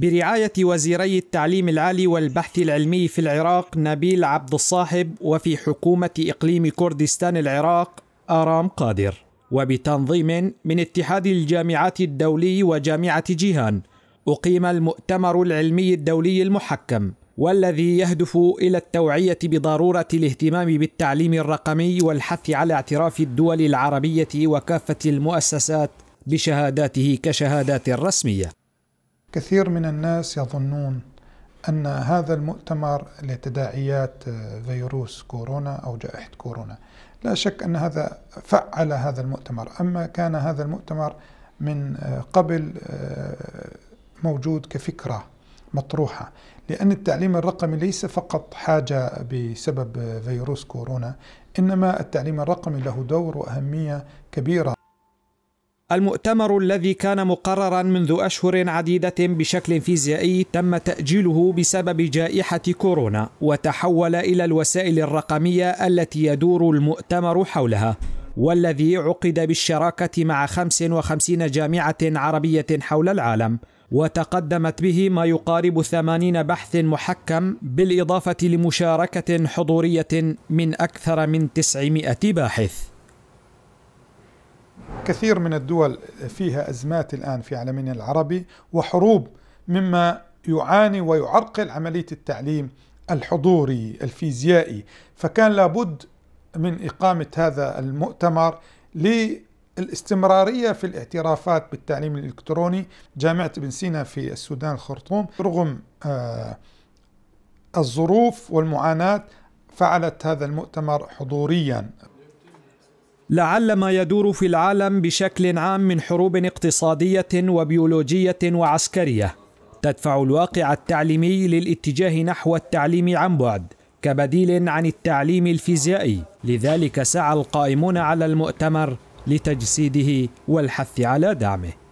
برعاية وزيري التعليم العالي والبحث العلمي في العراق نبيل عبد الصاحب وفي حكومة إقليم كردستان العراق آرام قادر وبتنظيم من اتحاد الجامعات الدولي وجامعة جيهان أقيم المؤتمر العلمي الدولي المحكم والذي يهدف إلى التوعية بضرورة الاهتمام بالتعليم الرقمي والحث على اعتراف الدول العربية وكافة المؤسسات بشهاداته كشهادات رسميه كثير من الناس يظنون أن هذا المؤتمر لتداعيات فيروس كورونا أو جائحة كورونا لا شك أن هذا فعل هذا المؤتمر أما كان هذا المؤتمر من قبل آه، موجود كفكرة مطروحة لأن التعليم الرقمي ليس فقط حاجة بسبب فيروس كورونا إنما التعليم الرقمي له دور وأهمية كبيرة المؤتمر الذي كان مقررا منذ اشهر عديده بشكل فيزيائي تم تاجيله بسبب جائحه كورونا وتحول الى الوسائل الرقميه التي يدور المؤتمر حولها والذي عقد بالشراكه مع 55 جامعه عربيه حول العالم وتقدمت به ما يقارب 80 بحث محكم بالاضافه لمشاركه حضوريه من اكثر من 900 باحث كثير من الدول فيها أزمات الآن في عالمنا العربي وحروب مما يعاني ويعرقل عملية التعليم الحضوري الفيزيائي فكان لابد من إقامة هذا المؤتمر للاستمرارية في الاعترافات بالتعليم الإلكتروني جامعة ابن سينا في السودان الخرطوم رغم آه، الظروف والمعاناة فعلت هذا المؤتمر حضوريا لعل ما يدور في العالم بشكل عام من حروب اقتصاديه وبيولوجيه وعسكريه تدفع الواقع التعليمي للاتجاه نحو التعليم عن بعد كبديل عن التعليم الفيزيائي لذلك سعى القائمون على المؤتمر لتجسيده والحث على دعمه